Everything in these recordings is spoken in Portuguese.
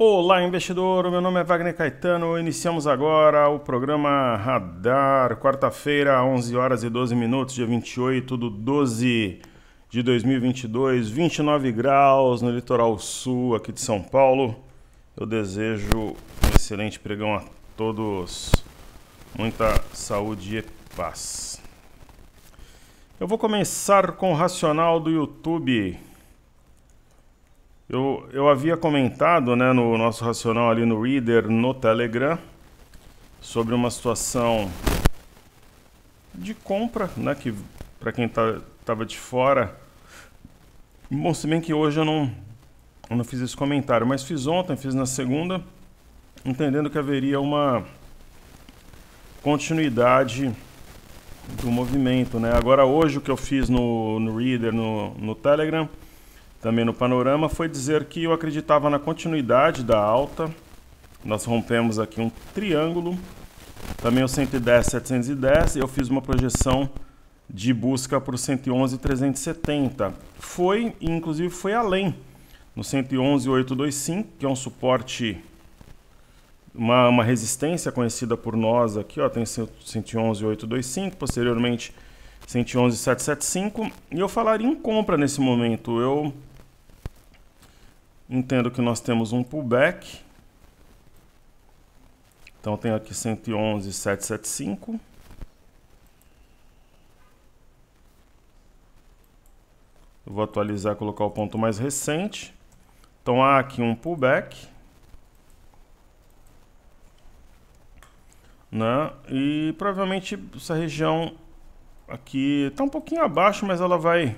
Olá, investidor. Meu nome é Wagner Caetano. Iniciamos agora o programa Radar, quarta-feira, 11 horas e 12 minutos, dia 28 do 12 de 2022, 29 graus no litoral sul aqui de São Paulo. Eu desejo um excelente pregão a todos, muita saúde e paz. Eu vou começar com o racional do YouTube eu, eu havia comentado né, no nosso racional ali no Reader, no Telegram, sobre uma situação de compra, né, que para quem estava tá, de fora. Bom, se bem que hoje eu não, eu não fiz esse comentário, mas fiz ontem, fiz na segunda, entendendo que haveria uma continuidade do movimento. Né? Agora, hoje, o que eu fiz no, no Reader, no, no Telegram também no panorama foi dizer que eu acreditava na continuidade da alta. Nós rompemos aqui um triângulo. Também o 110, 710. Eu fiz uma projeção de busca para o 111, 370. Foi, inclusive, foi além. No 111, 825, que é um suporte, uma, uma resistência conhecida por nós aqui. Ó, tem 111, 825. Posteriormente, 111, 775. E eu falaria em compra nesse momento. Eu Entendo que nós temos um pullback. Então tenho aqui 111,775. Eu vou atualizar e colocar o ponto mais recente. Então há aqui um pullback. Né? E provavelmente essa região aqui está um pouquinho abaixo, mas ela vai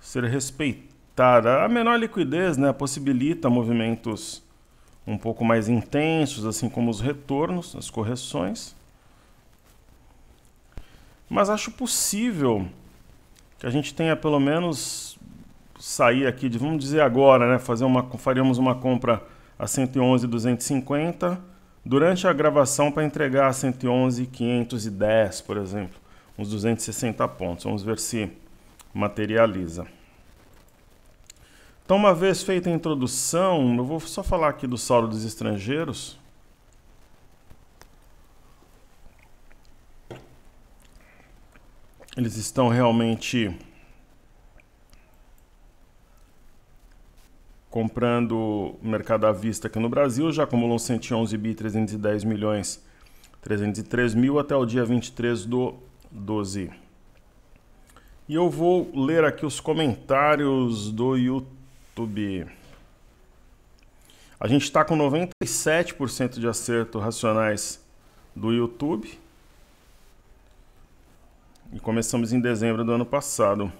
ser respeitada Tá, a menor liquidez né, possibilita movimentos um pouco mais intensos, assim como os retornos, as correções. Mas acho possível que a gente tenha pelo menos sair aqui de, vamos dizer agora, né, fazer uma, faríamos uma compra a 111,250 durante a gravação para entregar a 111,510, por exemplo, uns 260 pontos. Vamos ver se materializa. Então, uma vez feita a introdução, eu vou só falar aqui do saldo dos estrangeiros. Eles estão realmente comprando mercado à vista aqui no Brasil, já acumulam 111 bi 310 milhões 303 mil até o dia 23 do 12. E eu vou ler aqui os comentários do YouTube. YouTube. A gente está com 97% de acerto racionais do YouTube. E começamos em dezembro do ano passado.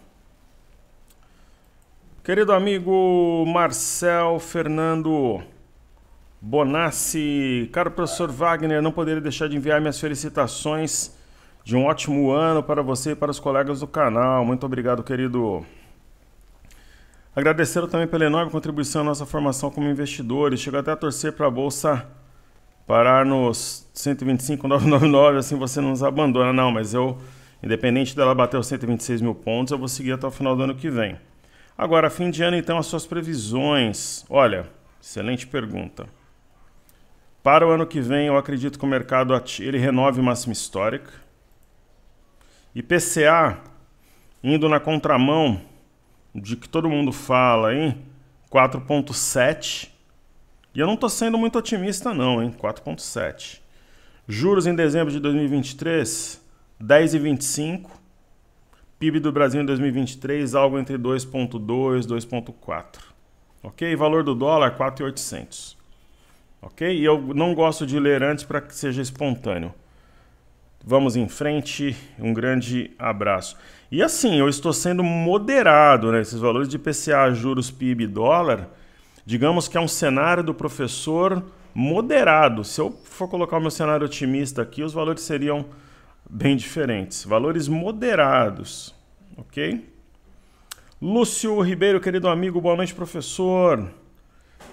Querido amigo Marcel Fernando Bonassi, caro professor Wagner, não poderia deixar de enviar minhas felicitações de um ótimo ano para você e para os colegas do canal. Muito obrigado, querido. Agradeceram também pela enorme contribuição à nossa formação como investidores. Chegou até a torcer para a bolsa parar nos 125,999, assim você não nos abandona. Não, mas eu, independente dela bater os 126 mil pontos, eu vou seguir até o final do ano que vem. Agora, fim de ano, então, as suas previsões. Olha, excelente pergunta. Para o ano que vem, eu acredito que o mercado ele renove máxima histórica. IPCA, indo na contramão de que todo mundo fala, hein? 4.7. E eu não estou sendo muito otimista não, hein? 4.7. Juros em dezembro de 2023, 10,25. PIB do Brasil em 2023, algo entre 2,2 2,4. Ok? Valor do dólar, 4,800. Ok? E eu não gosto de ler antes para que seja espontâneo. Vamos em frente. Um grande abraço. E assim, eu estou sendo moderado, né? Esses valores de IPCA, juros, PIB, dólar, digamos que é um cenário do professor moderado. Se eu for colocar o meu cenário otimista aqui, os valores seriam bem diferentes. Valores moderados, ok? Lúcio Ribeiro, querido amigo, boa noite, professor.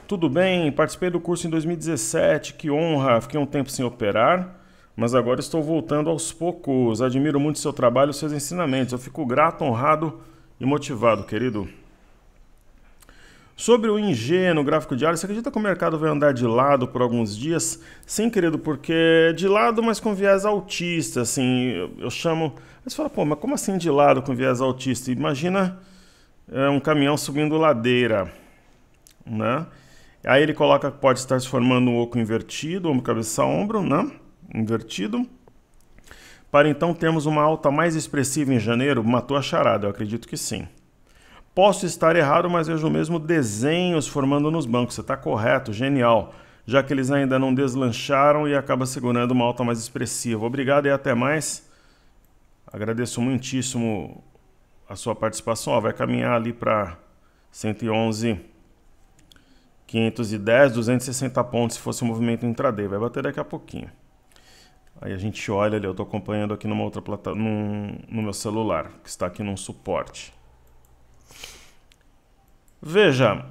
Tudo bem? Participei do curso em 2017, que honra, fiquei um tempo sem operar mas agora estou voltando aos poucos. Admiro muito seu trabalho, seus ensinamentos. Eu fico grato, honrado e motivado, querido. Sobre o ingênuo gráfico diário, você acredita que o mercado vai andar de lado por alguns dias? Sim, querido, porque é de lado, mas com viés autista, assim, eu, eu chamo... Aí você fala, pô, mas como assim de lado com viés autista? Imagina é, um caminhão subindo ladeira, né? Aí ele coloca que pode estar se formando um oco invertido, ombro, cabeça, ombro, né? invertido. Para então termos uma alta mais expressiva em janeiro, matou a charada, eu acredito que sim. Posso estar errado, mas vejo mesmo desenhos formando nos bancos. Você está correto, genial. Já que eles ainda não deslancharam e acaba segurando uma alta mais expressiva. Obrigado e até mais. Agradeço muitíssimo a sua participação. Ó, vai caminhar ali para 111, 510, 260 pontos se fosse um movimento intraday. Vai bater daqui a pouquinho. Aí a gente olha ali, eu estou acompanhando aqui numa outra plata num, no meu celular, que está aqui num suporte. Veja,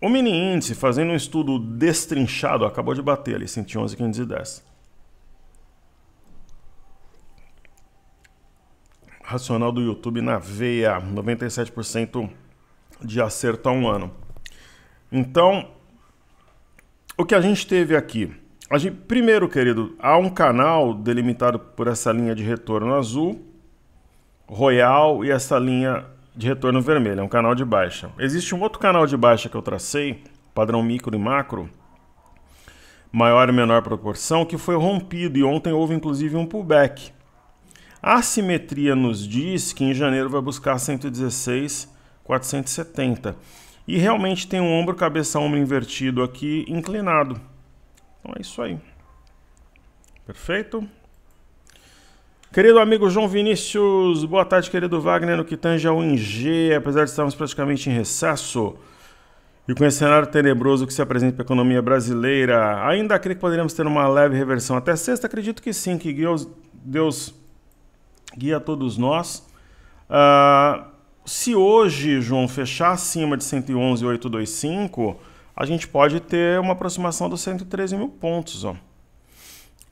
o mini índice, fazendo um estudo destrinchado, acabou de bater ali, 111, 510. Racional do YouTube na veia, 97% de acerto a um ano. Então, o que a gente teve aqui? a gente, primeiro, querido, há um canal delimitado por essa linha de retorno azul, royal e essa linha de retorno vermelha, é um canal de baixa. Existe um outro canal de baixa que eu tracei, padrão micro e macro, maior e menor proporção, que foi rompido e ontem houve inclusive um pullback. A simetria nos diz que em janeiro vai buscar 116, 470. E realmente tem um ombro cabeça ombro invertido aqui inclinado. Então é isso aí. Perfeito? Querido amigo João Vinícius, boa tarde, querido Wagner, no que tange ao ING, apesar de estarmos praticamente em recesso e com esse cenário tenebroso que se apresenta para a economia brasileira, ainda acredito que poderíamos ter uma leve reversão até sexta? Acredito que sim, que Deus, Deus guia todos nós. Uh, se hoje, João, fechar acima de 111,825, a gente pode ter uma aproximação dos 113 mil pontos. Ó.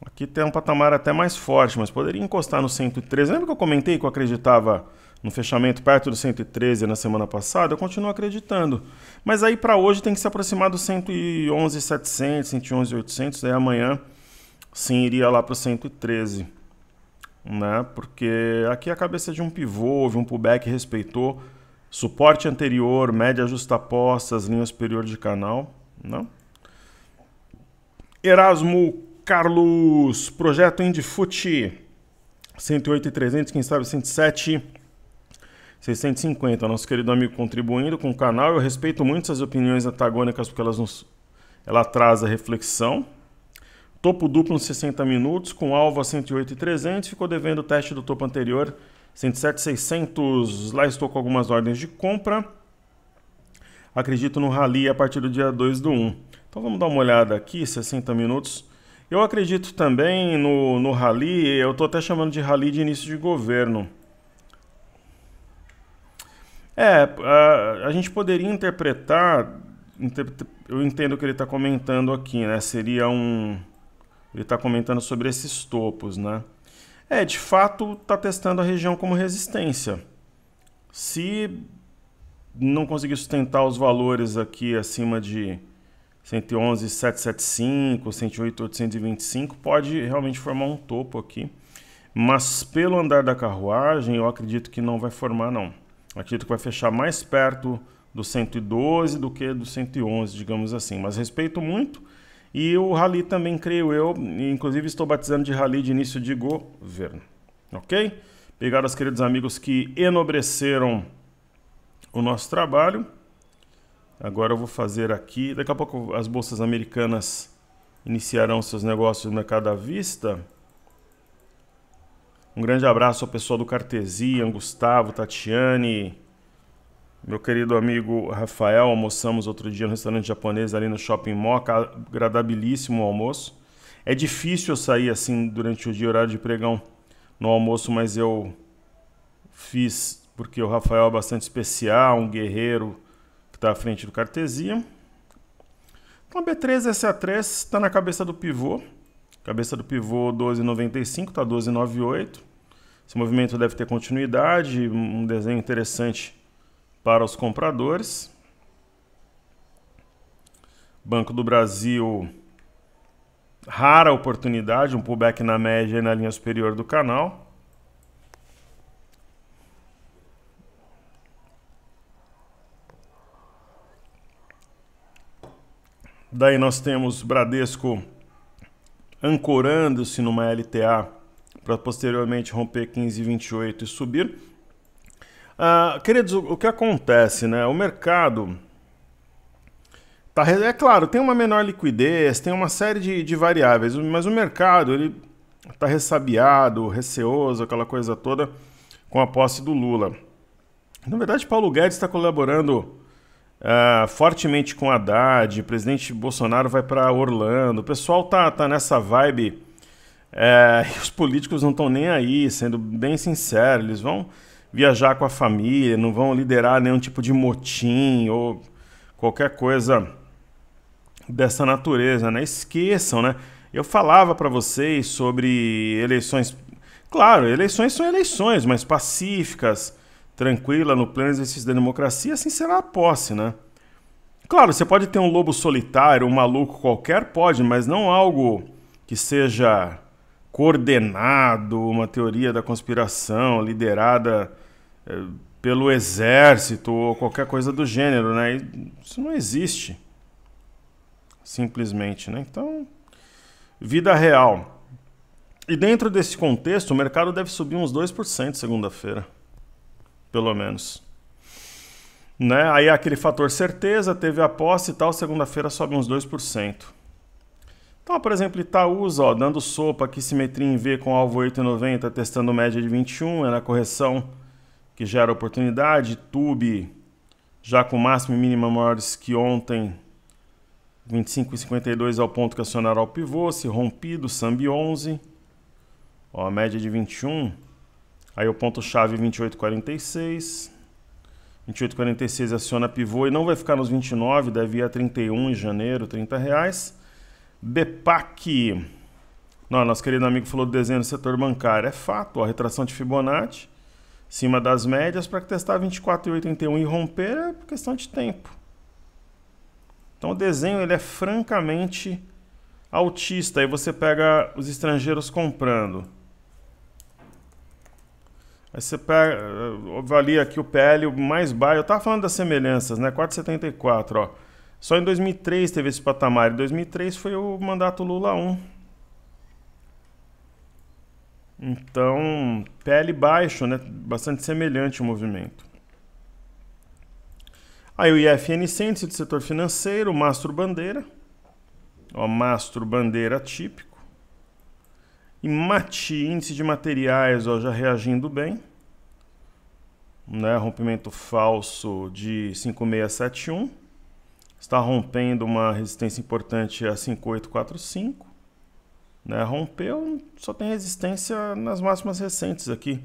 Aqui tem um patamar até mais forte, mas poderia encostar no 113. Lembra que eu comentei que eu acreditava no fechamento perto do 113 na semana passada? Eu continuo acreditando. Mas aí para hoje tem que se aproximar dos 111,700, 111,800. Daí amanhã sim iria lá para o 113. Né? Porque aqui a cabeça de um pivô, houve um pullback, respeitou Suporte anterior, média apostas linha superior de canal, não? Erasmo Carlos, projeto Indifute 108 300, quem sabe 107 650. Nosso querido amigo contribuindo com o canal. Eu respeito muito essas opiniões antagônicas porque elas nos ela traz a reflexão. Topo duplo em 60 minutos com alvo a 108 e 300, ficou devendo o teste do topo anterior 107,600, lá estou com algumas ordens de compra. Acredito no rally a partir do dia 2 do 1. Então vamos dar uma olhada aqui, 60 minutos. Eu acredito também no, no rally, eu estou até chamando de rally de início de governo. É, a, a gente poderia interpretar, eu entendo o que ele está comentando aqui, né? Seria um... Ele está comentando sobre esses topos, né? É, de fato, está testando a região como resistência. Se não conseguir sustentar os valores aqui acima de 111,775, 108,825, pode realmente formar um topo aqui. Mas pelo andar da carruagem, eu acredito que não vai formar, não. acredito que vai fechar mais perto do 112 do que do 111, digamos assim. Mas respeito muito e o rally também, creio eu, inclusive estou batizando de rally de início de governo. Ok? Obrigado aos queridos amigos que enobreceram o nosso trabalho. Agora eu vou fazer aqui. Daqui a pouco as bolsas americanas iniciarão seus negócios no mercado à vista. Um grande abraço ao pessoal do Cartesian, Gustavo, Tatiane, meu querido amigo Rafael, almoçamos outro dia no restaurante japonês ali no Shopping Moca, agradabilíssimo o almoço. É difícil eu sair assim durante o dia, horário de pregão no almoço, mas eu fiz porque o Rafael é bastante especial, um guerreiro que está à frente do Cartesia. Então B3SA3 está na cabeça do pivô, cabeça do pivô 12,95, está 12,98. Esse movimento deve ter continuidade, um desenho interessante para os compradores. Banco do Brasil, rara oportunidade, um pullback na média e na linha superior do canal. Daí nós temos Bradesco ancorando-se numa LTA para posteriormente romper 15,28 e subir. Ah, queridos, o que acontece, né? O mercado tá, é claro, tem uma menor liquidez, tem uma série de, de variáveis, mas o mercado ele tá ressabiado, receoso, aquela coisa toda com a posse do Lula. Na verdade, Paulo Guedes está colaborando uh, fortemente com Haddad, o presidente Bolsonaro vai para Orlando, o pessoal tá, tá nessa vibe. Uh, os políticos não estão nem aí, sendo bem sincero, eles vão viajar com a família, não vão liderar nenhum tipo de motim ou qualquer coisa dessa natureza, né? Esqueçam, né? Eu falava para vocês sobre eleições. Claro, eleições são eleições, mas pacíficas, tranquila, no pleno exercício da democracia, assim será a posse, né? Claro, você pode ter um lobo solitário, um maluco qualquer, pode, mas não algo que seja coordenado, uma teoria da conspiração liderada pelo exército ou qualquer coisa do gênero, né? Isso não existe. Simplesmente, né? Então, vida real. E dentro desse contexto, o mercado deve subir uns 2% segunda-feira, pelo menos. Né? Aí é aquele fator certeza, teve aposta e tal, segunda-feira sobe uns 2%. Então, por exemplo, Itaúsa, ó, dando sopa aqui, simetria em V com alvo 8,90, testando média de 21, é na correção que gera oportunidade. Tube já com máximo e mínima maiores que ontem. 25,52 é o ponto que acionará o pivô. Se rompido, Sambi 11. Ó, a média de 21. Aí o ponto-chave 28,46. 28,46 aciona pivô e não vai ficar nos 29, deve ir a 31 em janeiro, 30 reais. Depac. Não, nosso querido amigo falou do desenho do setor bancário. É fato, a retração de Fibonacci cima das médias para testar 24,81 e romper é questão de tempo. Então o desenho ele é francamente autista. Aí você pega os estrangeiros comprando. Aí você pega, eh, avalia aqui o PL o mais baixo. Eu estava falando das semelhanças, né? 4,74, ó. Só em 2003 teve esse patamar. Em 2003 foi o mandato Lula 1. Então, PL baixo, né? Bastante semelhante o movimento. Aí o IFNC, índice do setor financeiro, mastro bandeira. Ó, mastro bandeira típico. E MATI, índice de materiais, ó, já reagindo bem. Né? Rompimento falso de 5671. Está rompendo uma resistência importante a 5845. Né? Rompeu, só tem resistência nas máximas recentes aqui.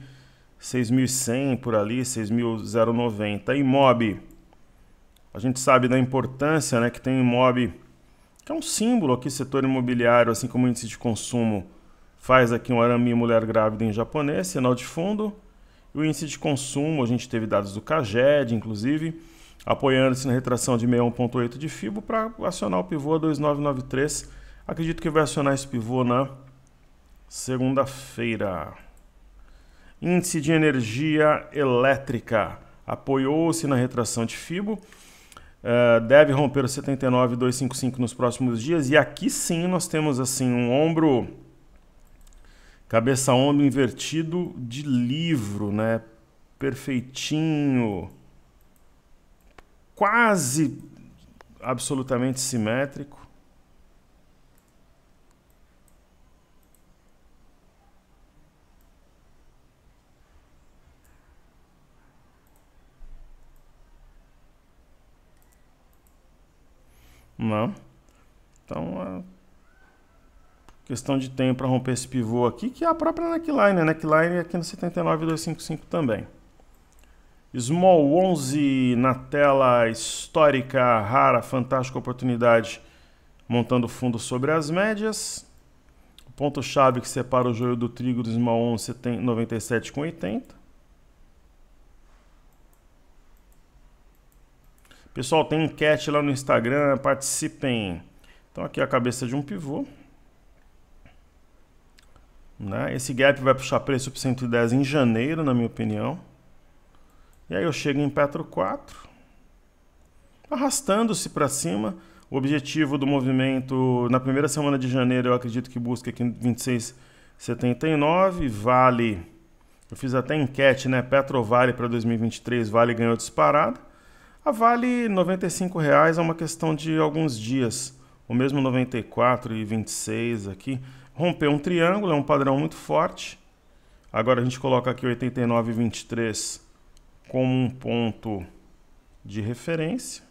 6.100 por ali, 6.090. MOB, a gente sabe da importância né, que tem o MOB, que é um símbolo aqui, setor imobiliário, assim como o índice de consumo faz aqui um arame mulher grávida em japonês, sinal de fundo. E o índice de consumo, a gente teve dados do CAGED, inclusive, apoiando-se na retração de 61,8 de FIBO para acionar o pivô a 2993 Acredito que vai acionar esse pivô na segunda-feira. Índice de energia elétrica apoiou-se na retração de FIBO. Uh, é, deve romper o 79,255 nos próximos dias. E aqui sim nós temos assim um ombro, cabeça ombro invertido de livro, né? Perfeitinho, quase absolutamente simétrico. Não. Né? Então, é questão de tempo para romper esse pivô aqui, que é a própria neckline. A né? neckline aqui no 79255 também. Small 11 na tela histórica, rara, fantástica oportunidade, montando fundo sobre as médias. O ponto-chave que separa o joio do trigo do Small 11 tem 97 com Pessoal, tem enquete lá no Instagram, participem. Então aqui é a cabeça de um pivô. Né? Esse gap vai puxar preço para 110 em janeiro, na minha opinião. E aí eu chego em Petro 4, arrastando-se para cima. O objetivo do movimento na primeira semana de janeiro, eu acredito que busca aqui 26,79. Vale, eu fiz até enquete, né? Petro Vale para 2023, Vale ganhou disparada. A Vale R$ 95,00 é uma questão de alguns dias. O mesmo R$ 94,26 aqui. Rompeu um triângulo, é um padrão muito forte. Agora a gente coloca aqui 89,23 como um ponto de referência.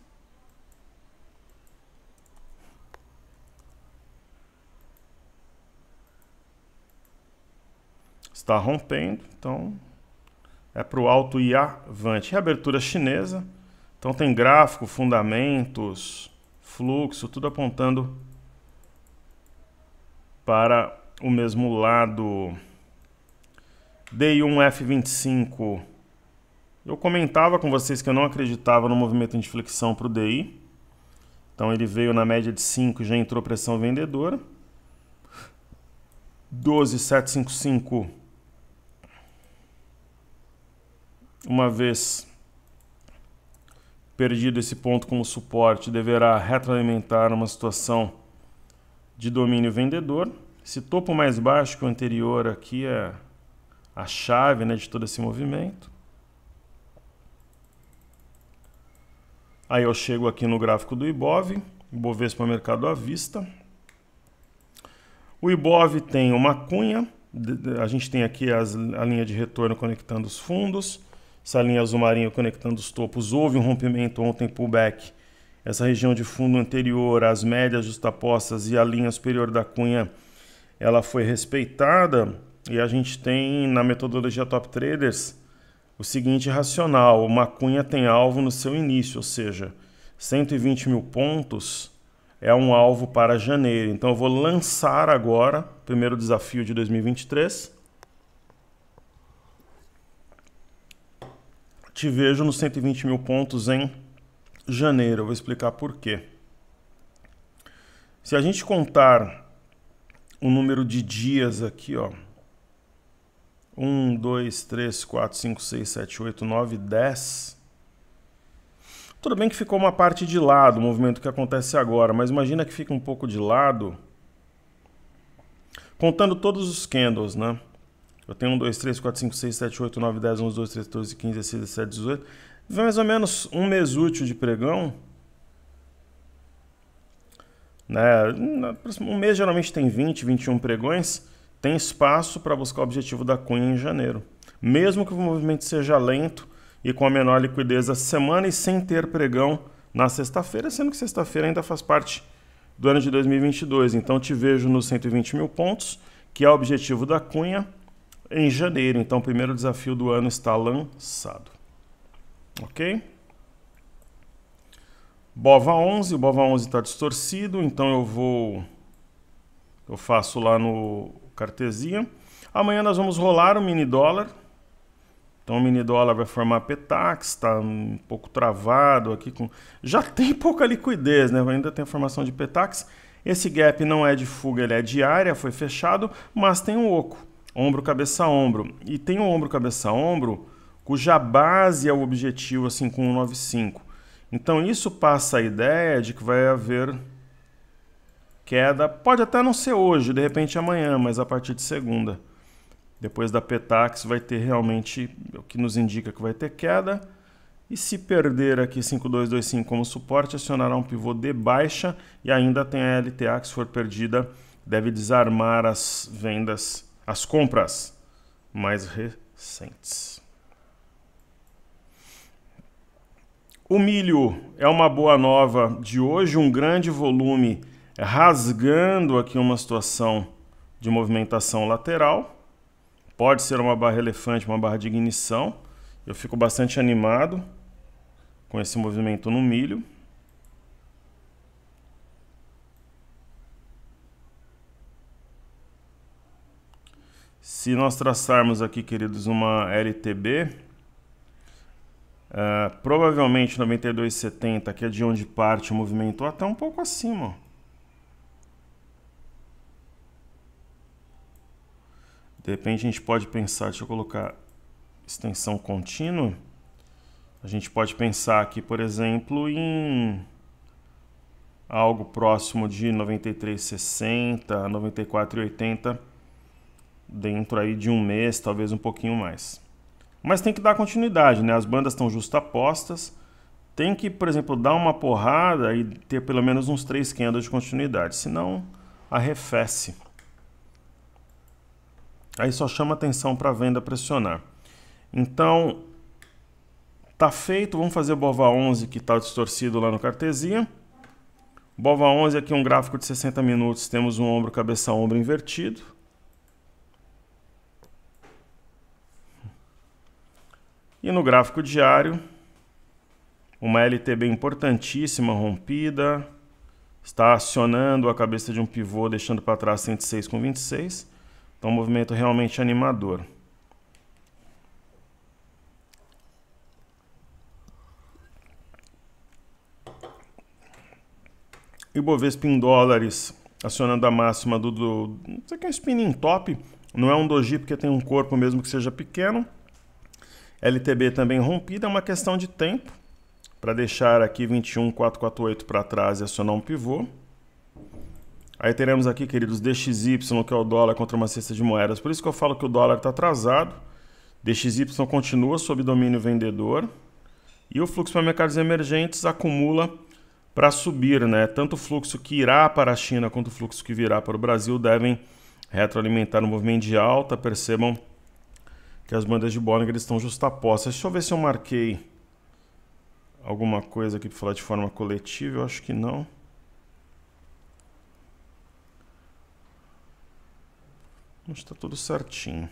Está rompendo, então é para o alto e avante. Reabertura chinesa. Então tem gráfico, fundamentos, fluxo, tudo apontando para o mesmo lado. DI1F25. Eu comentava com vocês que eu não acreditava no movimento de flexão para o DI. Então ele veio na média de 5 e já entrou pressão vendedora. 12755 uma vez Perdido esse ponto como suporte, deverá retroalimentar uma situação de domínio vendedor. Esse topo mais baixo que é o anterior aqui é a chave né, de todo esse movimento. Aí eu chego aqui no gráfico do IBOV, Ibovespa Mercado à Vista. O IBOV tem uma cunha, a gente tem aqui as, a linha de retorno conectando os fundos essa linha azul marinho conectando os topos. Houve um rompimento ontem, pullback. Essa região de fundo anterior, as médias justapostas e a linha superior da cunha, ela foi respeitada. E a gente tem na metodologia Top Traders o seguinte racional: uma cunha tem alvo no seu início, ou seja, 120 mil pontos é um alvo para janeiro. Então eu vou lançar agora, primeiro desafio de 2023 Te vejo nos 120 mil pontos em janeiro. Eu vou explicar por quê. Se a gente contar o número de dias aqui, ó. 1, 2, 3, 4, 5, 6, 7, 8, 9, 10. Tudo bem que ficou uma parte de lado o movimento que acontece agora, mas imagina que fica um pouco de lado. Contando todos os candles, né? Eu tenho 1, 2, 3, 4, 5, 6, 7, 8, 9, 10, 11, 12, 13, 14, 15, 16, 17, 18. Vai mais ou menos um mês útil de pregão. Né? Um mês geralmente tem 20, 21 pregões. Tem espaço para buscar o objetivo da cunha em janeiro. Mesmo que o movimento seja lento e com a menor liquidez da semana e sem ter pregão na sexta-feira, sendo que sexta-feira ainda faz parte do ano de 2022. Então te vejo nos 120 mil pontos, que é o objetivo da Cunha em janeiro. Então, o primeiro desafio do ano está lançado. Ok? Bova 11, o Bova 11 está distorcido, então eu vou. Eu faço lá no Cartesia. Amanhã nós vamos rolar o mini dólar. Então o mini dólar vai formar petax, está um pouco travado aqui. Com... Já tem pouca liquidez, né? Ainda tem a formação de petax. Esse gap não é de fuga, ele é diária, foi fechado, mas tem um oco ombro cabeça ombro. E tem o ombro cabeça ombro cuja base é o objetivo assim com 195. Então isso passa a ideia de que vai haver queda, pode até não ser hoje, de repente amanhã, mas a partir de segunda. Depois da Petax vai ter realmente o que nos indica que vai ter queda. E se perder aqui 5225 como suporte, acionará um pivô de baixa e ainda tem a LTA que se for perdida deve desarmar as vendas as compras mais recentes. O milho é uma boa nova de hoje, um grande volume rasgando aqui uma situação de movimentação lateral. Pode ser uma barra elefante, uma barra de ignição. Eu fico bastante animado com esse movimento no milho. Se nós traçarmos aqui, queridos, uma LTB, uh, é, provavelmente 92,70, que é de onde parte o movimento, até um pouco acima. De repente a gente pode pensar, deixa eu colocar extensão contínua. A gente pode pensar aqui, por exemplo, em algo próximo de 93,60, 94,80 dentro aí de um mês, talvez um pouquinho mais. Mas tem que dar continuidade, né? As bandas estão justapostas, tem que, por exemplo, dar uma porrada e ter pelo menos uns três candles de continuidade, senão arrefece. Aí só chama atenção para a venda pressionar. Então, tá feito, vamos fazer Bova 11 que está distorcido lá no Cartesia. Bova 11 aqui um gráfico de 60 minutos, temos um ombro, cabeça, ombro invertido. E no gráfico diário, uma LTB importantíssima rompida, está acionando a cabeça de um pivô, deixando para trás 106 com 26. Então, um movimento realmente animador. Ibovespa em dólares acionando a máxima do, do isso aqui é um spinning top, não é um doji porque tem um corpo mesmo que seja pequeno. LTB também rompida é uma questão de tempo para deixar aqui 21448 para trás e acionar um pivô. Aí teremos aqui, queridos, DXY, que é o dólar contra uma cesta de moedas. Por isso que eu falo que o dólar está atrasado. DXY continua sob domínio vendedor. E o fluxo para mercados emergentes acumula para subir, né? Tanto o fluxo que irá para a China quanto o fluxo que virá para o Brasil devem retroalimentar o movimento de alta. Percebam que as bandas de Bollinger estão justapostas. Deixa eu ver se eu marquei alguma coisa aqui para falar de forma coletiva, eu acho que não. está tudo certinho.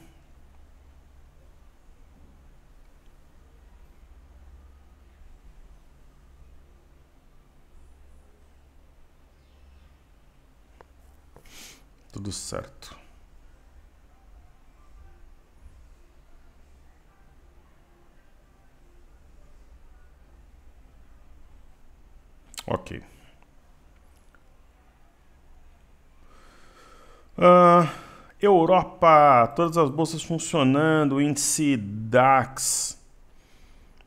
Tudo certo. Uh, Europa, todas as bolsas funcionando, índice DAX.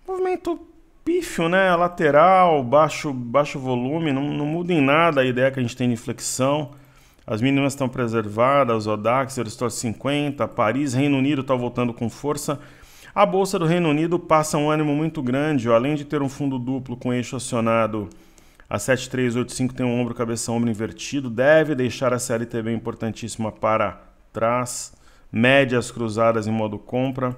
Movimento pífio, né? Lateral, baixo, baixo volume, não, não muda em nada a ideia que a gente tem de inflexão. As mínimas estão preservadas, o DAX, o 50, Paris, Reino Unido está voltando com força. A Bolsa do Reino Unido passa um ânimo muito grande, ó, além de ter um fundo duplo com eixo acionado a 7385 tem um ombro, cabeça, ombro invertido. Deve deixar a CLT bem importantíssima para trás. Médias cruzadas em modo compra.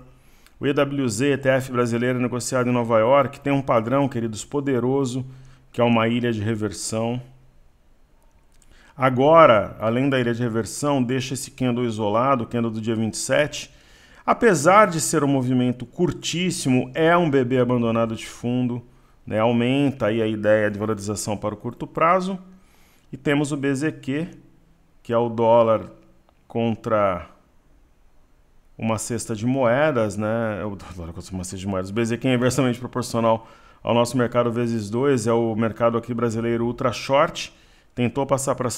O EWZ, ETF brasileiro é negociado em Nova York, tem um padrão, queridos, poderoso, que é uma ilha de reversão. Agora, além da ilha de reversão, deixa esse candle isolado, candle do dia 27. Apesar de ser um movimento curtíssimo, é um bebê abandonado de fundo. Né? Aumenta aí a ideia de valorização para o curto prazo. E temos o BZQ, que é o dólar contra uma cesta de moedas, né? É o dólar contra uma cesta de moedas. O BZQ é inversamente proporcional ao nosso mercado vezes 2, é o mercado aqui brasileiro ultra short. Tentou passar para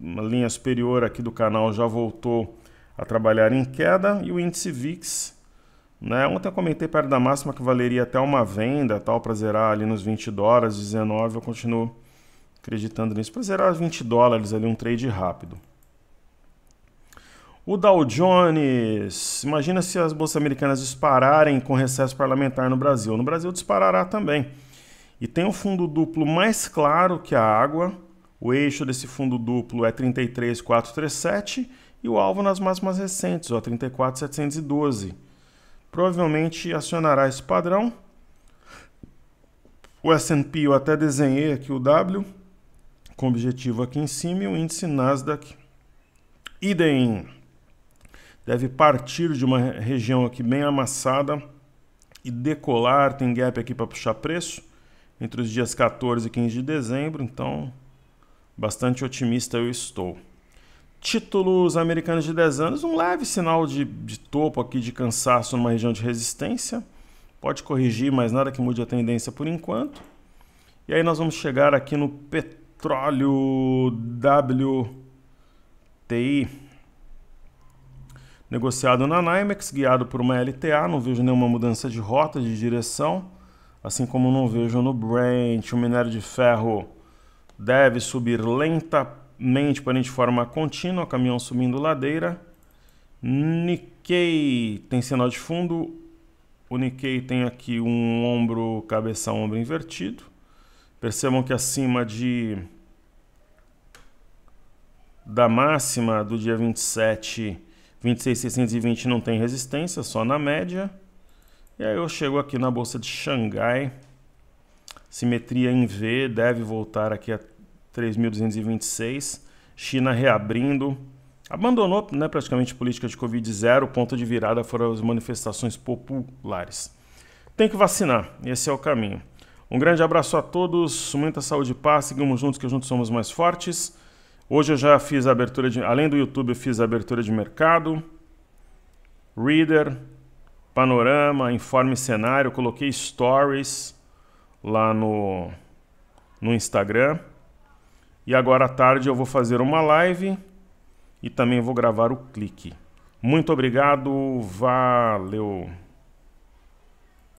uma linha superior aqui do canal, já voltou a trabalhar em queda. E o índice VIX né? Ontem eu comentei perto da máxima que valeria até uma venda tal para zerar ali nos 20 dólares, 19, eu continuo acreditando nisso. Para zerar 20 dólares ali, um trade rápido. O Dow Jones, imagina se as bolsas americanas dispararem com recesso parlamentar no Brasil. No Brasil disparará também. E tem um fundo duplo mais claro que a água. O eixo desse fundo duplo é 33437 e o alvo nas máximas recentes, ó, 34712 provavelmente acionará esse padrão. O S&P eu até desenhei aqui o W, com objetivo aqui em cima, e o índice Nasdaq, idem, deve partir de uma região aqui bem amassada e decolar, tem gap aqui para puxar preço, entre os dias 14 e 15 de dezembro, então bastante otimista eu estou títulos americanos de 10 anos, um leve sinal de, de topo aqui de cansaço numa região de resistência. Pode corrigir, mas nada que mude a tendência por enquanto. E aí nós vamos chegar aqui no petróleo WTI, negociado na NYMEX, guiado por uma LTA. Não vejo nenhuma mudança de rota, de direção, assim como não vejo no Brent. O minério de ferro deve subir lenta mente para de forma contínua, caminhão subindo ladeira. Nikkei tem sinal de fundo. O Nikkei tem aqui um ombro, cabeça, ombro invertido. Percebam que acima de da máxima do dia 27, 26.620 não tem resistência, só na média. E aí eu chego aqui na bolsa de Xangai. Simetria em V deve voltar aqui a 3.226. China reabrindo. Abandonou né, praticamente política de Covid zero. Ponto de virada foram as manifestações populares. Tem que vacinar. Esse é o caminho. Um grande abraço a todos. Muita saúde e paz. Sigamos juntos, que juntos somos mais fortes. Hoje eu já fiz a abertura de. Além do YouTube, eu fiz a abertura de mercado. Reader, Panorama, Informe Cenário, coloquei stories lá no, no Instagram. E agora à tarde eu vou fazer uma live e também vou gravar o clique. Muito obrigado, valeu!